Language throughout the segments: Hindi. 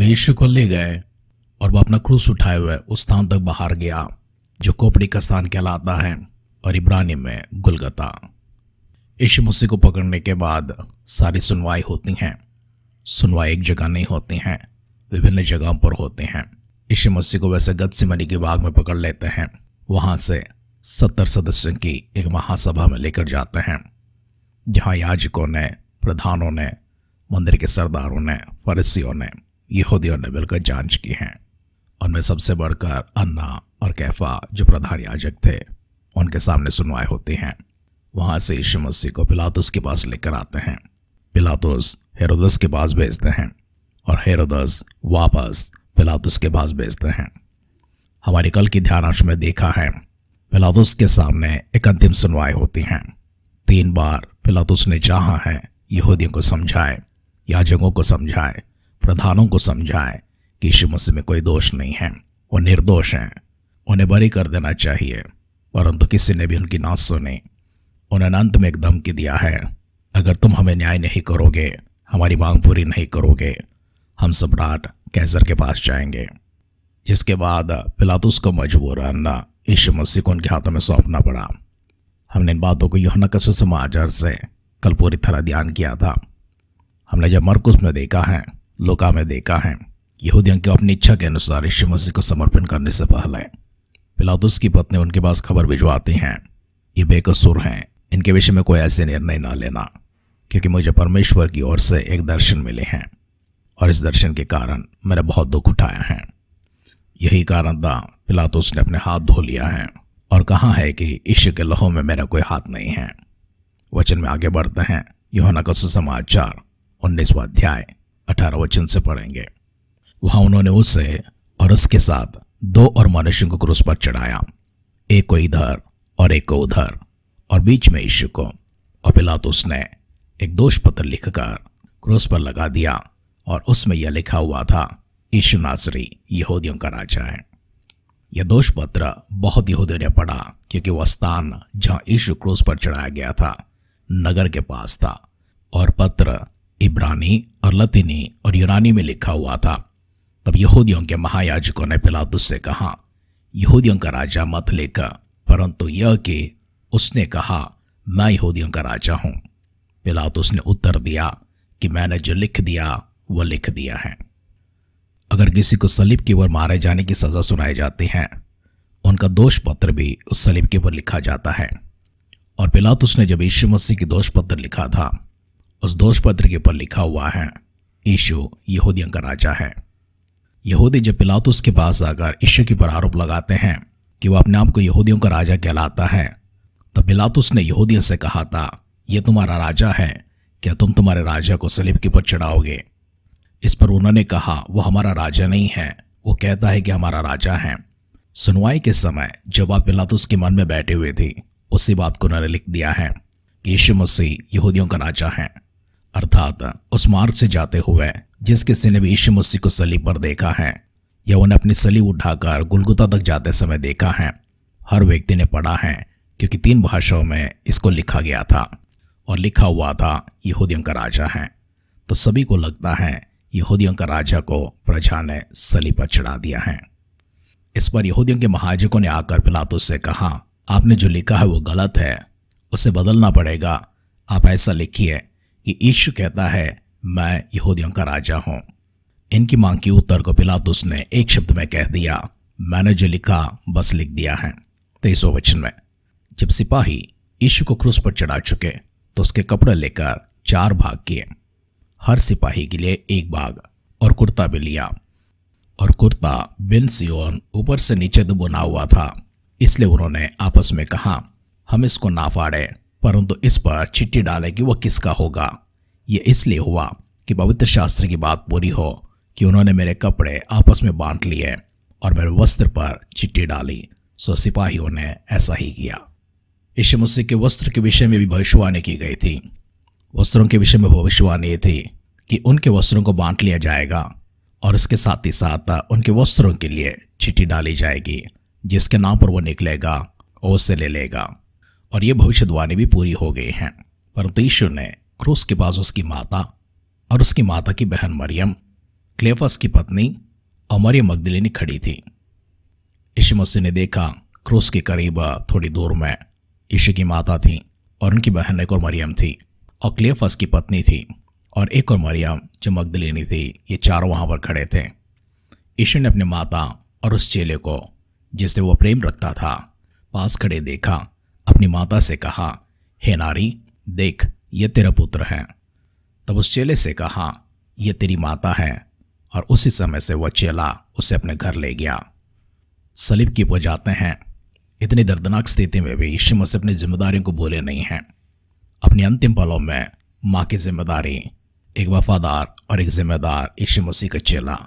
वेश्य को ले गए और वह अपना क्रूस उठाए हुए उस स्थान तक बाहर गया जो कोपड़ी का स्थान कहलाता है और इब्रानी में गुलगता यीशु मसीह को पकड़ने के बाद सारी सुनवाई होती हैं सुनवाई एक जगह नहीं होती हैं विभिन्न जगहों पर होते हैं यीशु मसीह को वैसे गद सिमनी के बाग में पकड़ लेते हैं वहाँ से सत्तर सदस्यों की एक महासभा में लेकर जाते हैं जहाँ याजकों ने प्रधानों ने मंदिर के सरदारों ने फरसियों ने यहूदी और का जांच की हैं उनमें सबसे बढ़कर अन्ना और कैफा जो प्रधान याजक थे उनके सामने सुनवाई होती हैं वहाँ से ईशु मसीह को पिलातुस के पास लेकर आते हैं पिलातुस हेरोदस के पास भेजते हैं और हेरोदस वापस पिलातुस के पास भेजते हैं हमारी कल की ध्यानांश में देखा है पिलातुस के सामने एक अंतिम सुनवाई होती है तीन बार पिलातुस ने चाहा है यहूदियों को समझाए याजकों को समझाए प्रधानों को समझाएं कि शिव मसीह में कोई दोष नहीं है वो निर्दोष हैं उन्हें बरी कर देना चाहिए परंतु किसी ने भी उनकी ना सुनी उन्हें अंत में एक धमकी दिया है अगर तुम हमें न्याय नहीं करोगे हमारी मांग पूरी नहीं करोगे हम सम्राट कैसर के पास जाएंगे जिसके बाद पिलातुस को मजबूरन यीशु मसीह को उनके हाथों में सौंपना पड़ा हमने इन बातों को योहना का समाचार से कल पूरी तरह ध्यान किया था हमने जब मरकुस में देखा है लोका में देखा है यहूदियों को अपनी इच्छा के अनुसार यीशु मसीह को समर्पण करने से पहले पिलातुस की पत्नी उनके पास खबर भिजवाती हैं ये बेकसूर हैं इनके विषय में कोई ऐसे निर्णय ना लेना क्योंकि मुझे परमेश्वर की ओर से एक दर्शन मिले हैं और इस दर्शन के कारण मैंने बहुत दुख उठाया है यही कारण था पिलातुस ने अपने हाथ धो लिया है और कहा है कि ईश्व के लहू में मेरा कोई हाथ नहीं है वचन में आगे बढ़ते हैं यो नकसु समाचार उन्नीसवा अध्याय अठारह वचन से पढ़ेंगे वहां उन्होंने उसे और उसके साथ दो और मनुष्य को क्रूस पर चढ़ाया एक को इधर और एक को उधर और बीच में यीशु को और तो उसने एक दोष पत्र लिखकर क्रूस पर लगा दिया और उसमें यह लिखा हुआ था यीशु नासरी यहूदियों का राजा है यह दोष पत्र बहुत यहूदियों ने पढ़ा क्योंकि वह स्थान जहाँ यीशु क्रूस पर चढ़ाया गया था नगर के पास था और पत्र इब्रानी और लतीनी और यूनानी में लिखा हुआ था तब यहूदियों के महायाजकों ने पिलातुस से कहा यहूदियों का राजा मत लेकर परंतु यह कि उसने कहा मैं यहूदियों का राजा हूँ पिलातुस ने उत्तर दिया कि मैंने जो लिख दिया वह लिख दिया है अगर किसी को सलीब के ऊपर मारे जाने की सज़ा सुनाई जाती है उनका दोष पत्र भी उस सलीब के ऊपर लिखा जाता है और पिलातुस ने जब यीशु मसीह की दोष पत्र लिखा था उस दोष पत्र के ऊपर लिखा हुआ है यीशु यहूदियों का राजा है यहूदी जब पिलातुस के पास आकर यीशु के ऊपर आरोप लगाते हैं कि वह अपने आप को यहूदियों का राजा कहलाता है तब पिलातुस ने यहूदियों से कहा था यह तुम्हारा राजा है क्या तुम तुम्हारे राजा को सलीब के ऊपर चढ़ाओगे इस पर उन्होंने कहा वो हमारा राजा नहीं है वो कहता है कि हमारा राजा है सुनवाई के समय जब आप पिलातुस के मन में बैठे हुए थी उसी बात को उन्होंने लिख दिया है कि यीशु मसीह यहूदियों का राजा है अर्थात उस मार्ग से जाते हुए जिस किसी ने भी ईश्व मसीह को सली पर देखा है या उन्हें अपनी सली उठाकर गुलगुता तक जाते समय देखा है हर व्यक्ति ने पढ़ा है क्योंकि तीन भाषाओं में इसको लिखा गया था और लिखा हुआ था यहूदियों का राजा है तो सभी को लगता है यहूदियों का राजा को प्रजा ने सली पर चढ़ा दिया है इस पर यहूदियों के महाजकों ने आकर पिलातुस से कहा आपने जो लिखा है वो गलत है उसे बदलना पड़ेगा आप ऐसा लिखिए कि यीशु कहता है मैं यहूदियों का राजा हूं इनकी मांग की उत्तर को पिलातुस ने एक शब्द में कह दिया मैंने जो लिखा बस लिख दिया है तेईसो वचन में जब सिपाही यीशु को क्रूस पर चढ़ा चुके तो उसके कपड़े लेकर चार भाग किए हर सिपाही के लिए एक भाग और कुर्ता भी लिया और कुर्ता बिन सियोन ऊपर से नीचे दुबुना हुआ था इसलिए उन्होंने आपस में कहा हम इसको ना फाड़े परंतु इस पर चिट्ठी डाले कि वह किसका होगा ये इसलिए हुआ कि पवित्र शास्त्र की बात पूरी हो कि उन्होंने मेरे कपड़े आपस में बांट लिए और मेरे वस्त्र पर चिट्ठी डाली सो सिपाहियों ने ऐसा ही किया यीशु मुसी के वस्त्र के विषय में भी भविष्यवाणी की गई थी वस्त्रों के विषय में भविष्यवाणी ये थी कि उनके वस्त्रों को बांट लिया जाएगा और इसके साथ ही साथ उनके वस्त्रों के लिए चिट्ठी डाली जाएगी जिसके नाम पर वो निकलेगा और उसे ले लेगा और ये भविष्यवाणी भी पूरी हो गई हैं परंतु यीशु ने क्रूस के पास उसकी माता और उसकी माता की बहन मरियम क्लेफस की पत्नी और मरियम मगदलिनी खड़ी थी यीशु मसीह ने देखा क्रूस के करीब थोड़ी दूर में यशु की माता थी और उनकी बहन एक और मरियम थी और क्लेफस की पत्नी थी और एक और मरियम जो मगदलिनी थी ये चारों वहाँ पर खड़े थे यीशु ने अपनी माता और उस चेले को जिससे वो प्रेम रखता था पास खड़े देखा अपनी माता से कहा हे नारी देख ये तेरा पुत्र है तब उस चेले से कहा यह तेरी माता है और उसी समय से वह चेला उसे अपने घर ले गया सलीब की जाते हैं इतनी दर्दनाक स्थिति में भी यीशु मसीह अपनी जिम्मेदारियों को भूले नहीं हैं अपने अंतिम पलों में माँ की जिम्मेदारी एक वफादार और एक जिम्मेदार यीशु मसीह का चेला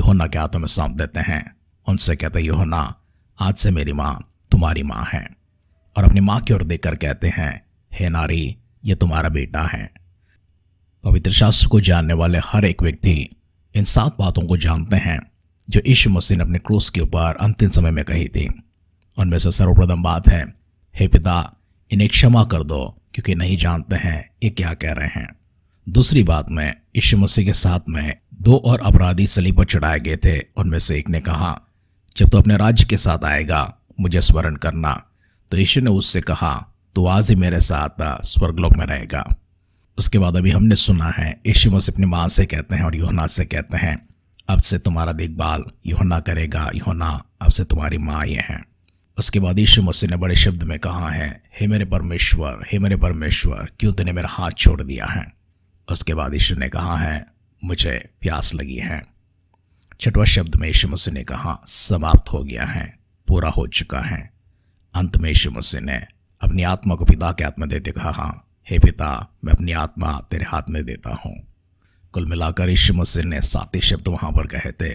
योहना के हाथों में सौंप देते हैं उनसे कहते योहना आज से मेरी माँ तुम्हारी माँ है और अपनी माँ की ओर देखकर कहते हैं हे नारी ये तुम्हारा बेटा है पवित्र शास्त्र को जानने वाले हर एक व्यक्ति इन सात बातों को जानते हैं जो ईश्व मसीह ने अपने क्रूस के ऊपर अंतिम समय में कही थी उनमें से सर्वप्रथम बात है हे पिता इन्हें क्षमा कर दो क्योंकि नहीं जानते हैं ये क्या कह रहे हैं दूसरी बात में ईश्व मसीह के साथ में दो और अपराधी सली पर चढ़ाए गए थे उनमें से एक ने कहा जब तो अपने राज्य के साथ आएगा मुझे स्मरण करना तो ईशु ने उससे कहा तो आज ही मेरे साथ स्वर्गलोक में रहेगा उसके बाद अभी हमने सुना है यीशु मसीह अपनी माँ से कहते हैं और योहना से कहते हैं अब से तुम्हारा देखभाल योहना करेगा योहना अब से तुम्हारी माँ ये हैं उसके बाद यीशु मसीह ने बड़े शब्द में कहा है हे मेरे परमेश्वर हे मेरे परमेश्वर क्यों तूने मेरा हाथ छोड़ दिया है उसके बाद यीशु ने कहा है मुझे प्यास लगी है छठवा शब्द में यीशु मसीह ने कहा समाप्त हो गया है पूरा हो चुका है अंत में यीशु मसीह ने अपनी आत्मा को पिता के हाथ में देते कहा हाँ हे पिता मैं अपनी आत्मा तेरे हाथ में देता हूँ कुल मिलाकर यीशु मसीह ने सात ही शब्द वहाँ पर कहे थे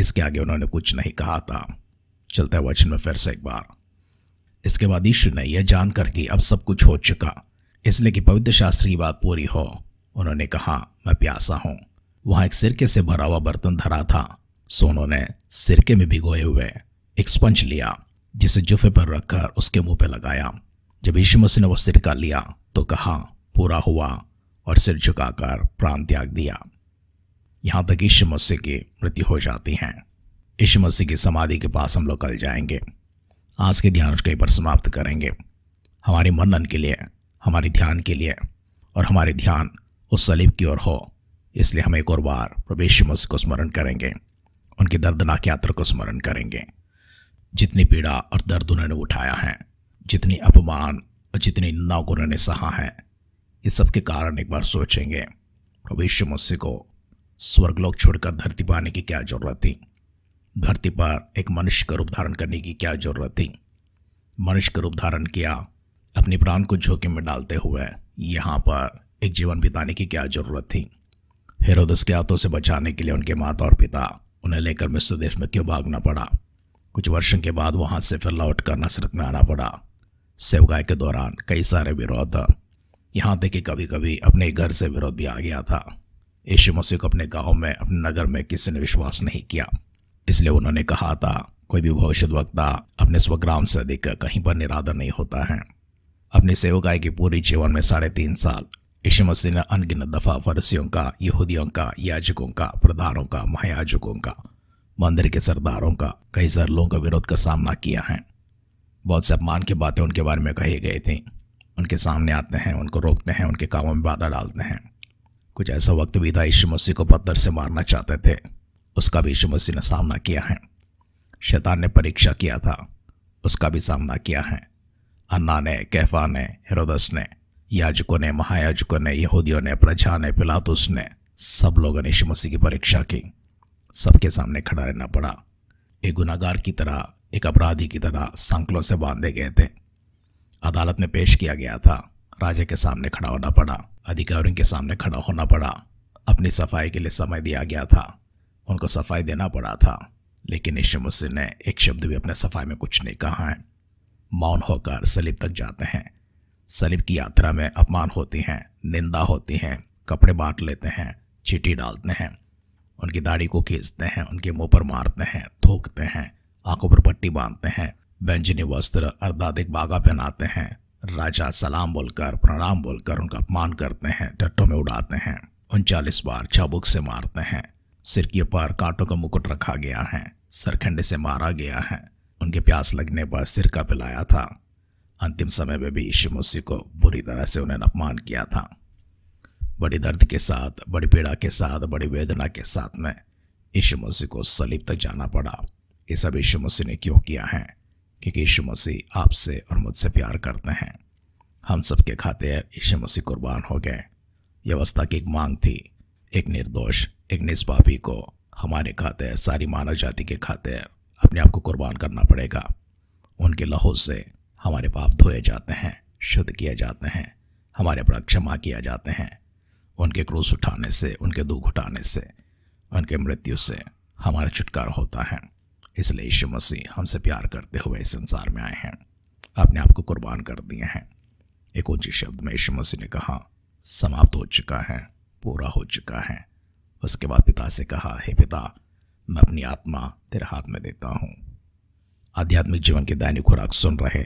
इसके आगे उन्होंने कुछ नहीं कहा था चलते वचन में फिर से एक बार इसके बाद यीशु ने यह जानकर कि अब सब कुछ हो चुका इसलिए कि पवित्र शास्त्र की बात पूरी हो उन्होंने कहा मैं प्यासा हूँ वहाँ एक सिरके से भरा हुआ बर्तन धरा था सो उन्होंने सिरके में भिगोए हुए एक स्पंज लिया जिसे जुफे पर रखकर उसके मुंह पर लगाया जब यीशु मसीह ने वह सिर का लिया तो कहा पूरा हुआ और सिर झुकाकर प्राण त्याग दिया यहाँ तक यीशु मसीह की मृत्यु हो जाती है यीशु मसीह की समाधि के पास हम लोग कल जाएंगे आज के ध्यान कहीं पर समाप्त करेंगे हमारे मनन के लिए हमारे ध्यान के लिए और हमारे ध्यान उस सलीब की ओर हो इसलिए हम एक और बार प्रवेश मसीह को स्मरण करेंगे उनकी दर्दनाक यात्रा को स्मरण करेंगे जितनी पीड़ा और दर्द उन्होंने उठाया है जितनी अपमान और जितनी निंदा को उन्होंने सहा है ये सब के कारण एक बार सोचेंगे भविष्य मुझसे को स्वर्गलोक छोड़कर धरती पाने की क्या जरूरत थी धरती पर एक मनुष्य का रूप धारण करने की क्या जरूरत थी मनुष्य का रूप धारण किया अपने प्राण को झोंके में डालते हुए यहाँ पर एक जीवन बिताने की क्या जरूरत थी हेरोदस के हाथों से बचाने के लिए उनके माता और पिता उन्हें लेकर मिस्र देश में क्यों भागना पड़ा कुछ वर्षों के बाद वहाँ से फिर लौट कर नसरत में आना पड़ा सेवकाय के दौरान कई सारे विरोध यहाँ तक कि कभी कभी अपने घर से विरोध भी आ गया था यशु मसीह को अपने गांव में अपने नगर में किसी ने विश्वास नहीं किया इसलिए उन्होंने कहा था कोई भी भविष्य वक्ता अपने स्वग्राम से अधिक कहीं पर निरादर नहीं होता है अपने सेवकाय के पूरे जीवन में साढ़े तीन साल यशु मसीह ने अनगिनत दफा फरसियों का यहूदियों का याजकों का प्रधानों का महायाजकों का मंदिर के सरदारों का कई सर लोगों का विरोध का सामना किया है बहुत से अपमान की बातें उनके बारे में कही गई थी उनके सामने आते हैं उनको रोकते हैं उनके कामों में बाधा डालते हैं कुछ ऐसा वक्त भी था यशु मसीह को पत्थर से मारना चाहते थे उसका भी यशु मसीह ने सामना किया है शैतान ने परीक्षा किया था उसका भी सामना किया है अन्ना ने कैफा ने हिरोदस ने याजकों ने महायाजकों ने यहूदियों ने प्रजा ने पिलातुस ने सब लोगों ने यशु मसीह की परीक्षा की सबके सामने खड़ा रहना पड़ा एक गुनागार की तरह एक अपराधी की तरह सांकलों से बांधे गए थे अदालत में पेश किया गया था राजा के सामने खड़ा होना पड़ा अधिकारियों के सामने खड़ा होना पड़ा अपनी सफाई के लिए समय दिया गया था उनको सफाई देना पड़ा था लेकिन ईशा मुसी ने एक शब्द भी अपने सफाई में कुछ नहीं कहा है मौन होकर सलीब तक जाते हैं सलीब की यात्रा में अपमान होती हैं निंदा होती हैं कपड़े बांट लेते हैं चिट्ठी डालते हैं उनकी दाढ़ी को खींचते हैं उनके मुंह पर मारते हैं थूकते हैं आंखों पर पट्टी बांधते हैं व्यंजनी वस्त्र अर्धाधिक बागा पहनाते हैं राजा सलाम बोलकर प्रणाम बोलकर उनका अपमान करते हैं टट्टों में उड़ाते हैं उनचालीस बार चाबुक से मारते हैं सिर के पर कांटों का मुकुट रखा गया है सरखंडे से मारा गया है उनके प्यास लगने पर सिरका पिलाया था अंतिम समय में भी यीशु मुसी को बुरी तरह से उन्हें अपमान किया था बड़े दर्द के साथ बड़ी पीड़ा के साथ बड़ी वेदना के साथ में यशु मसीह को सलीब तक जाना पड़ा ये सब यशु मसीह ने क्यों किया है क्योंकि यशु मसीह आपसे और मुझसे प्यार करते हैं हम सब के खाते यशु मसीह कुर्बान हो गए ये अवस्था की एक मांग थी एक निर्दोष एक निष्पापी को हमारे खाते सारी मानव जाति के खाते अपने आप को कुर्बान करना पड़ेगा उनके लहू से हमारे पाप धोए जाते हैं शुद्ध किए जाते हैं हमारे पर क्षमा किया जाते हैं उनके क्रूस उठाने से उनके दुख उठाने से उनके मृत्यु से हमारा छुटकारा होता है इसलिए यीशु मसीह हमसे प्यार करते हुए इस संसार में आए हैं अपने आप को कुर्बान कर दिए हैं एक ऊंचे शब्द में यीशु मसीह ने कहा समाप्त हो चुका है पूरा हो चुका है उसके बाद पिता से कहा हे पिता मैं अपनी आत्मा तेरे हाथ में देता हूँ आध्यात्मिक जीवन की दैनिक खुराक सुन रहे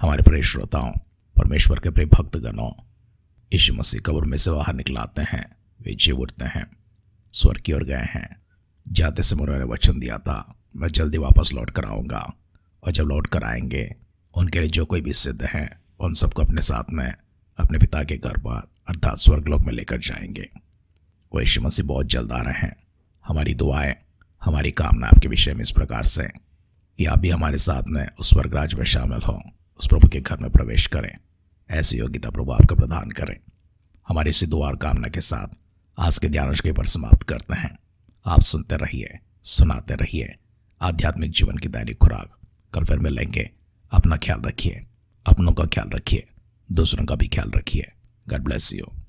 हमारे प्रिय श्रोताओं परमेश्वर के प्रिय भक्तगणों यीशु मसीह कब्र में से बाहर निकलाते हैं वे जीव उठते हैं स्वर्ग की ओर गए हैं जाते समय उन्होंने वचन दिया था मैं जल्दी वापस लौट कर आऊँगा और जब लौट कर आएंगे उनके लिए जो कोई भी सिद्ध हैं उन सबको अपने साथ में अपने पिता के घर पर अर्थात स्वर्गलोक में लेकर जाएंगे वो यीशु मसीह बहुत जल्द आ रहे हैं हमारी दुआएं हमारी कामना आपके विषय में इस प्रकार से या भी हमारे साथ में उस स्वर्गराज में शामिल हों उस प्रभु के घर में प्रवेश करें ऐसी योग्यता प्रभु आपका प्रदान करें हमारी इसी दुआ और कामना के साथ आज के ध्यान के पर समाप्त करते हैं आप सुनते रहिए सुनाते रहिए आध्यात्मिक जीवन की दैनिक खुराक कल फिर मिलेंगे अपना ख्याल रखिए अपनों का ख्याल रखिए दूसरों का भी ख्याल रखिए गॉड ब्लेस यू